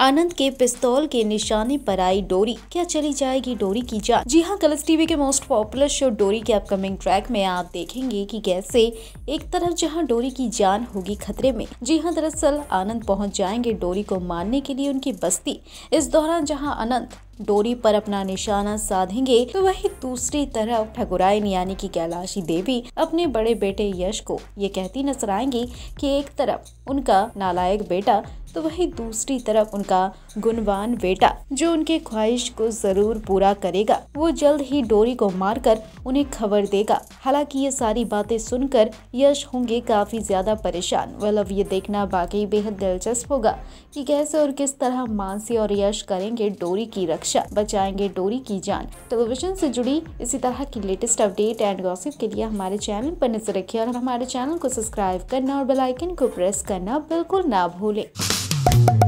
आनंद के पिस्तौल के निशाने पर आई डोरी क्या चली जाएगी डोरी की जान जी हाँ कलर्स टीवी के मोस्ट पॉपुलर शो डोरी के अपकमिंग ट्रैक में आप देखेंगे कि कैसे एक तरफ जहाँ डोरी की जान होगी खतरे में जी हाँ दरअसल आनंद पहुंच जाएंगे डोरी को मारने के लिए उनकी बस्ती इस दौरान जहाँ अनंत डोरी पर अपना निशाना साधेंगे तो वही दूसरी तरफ ठगुराइन यानी कि कैलाशी देवी अपने बड़े बेटे यश को ये कहती नजर आएंगी कि एक तरफ उनका नालायक बेटा तो वही दूसरी तरफ उनका गुणवान बेटा जो उनके ख्वाहिश को जरूर पूरा करेगा वो जल्द ही डोरी को मारकर उन्हें खबर देगा हालांकि ये सारी बातें सुनकर यश होंगे काफी ज्यादा परेशान वेल अब ये देखना बाकी बेहद दिलचस्प होगा कि कैसे और किस तरह मानसी और यश करेंगे डोरी की रक्षा रक्षा बचाएंगे डोरी की जान टेलीविजन से जुड़ी इसी तरह की लेटेस्ट अपडेट एंड गॉसिप के लिए हमारे चैनल पर नजर रखिए और हमारे चैनल को सब्सक्राइब करना और बेलाइकन को प्रेस करना बिल्कुल ना भूलें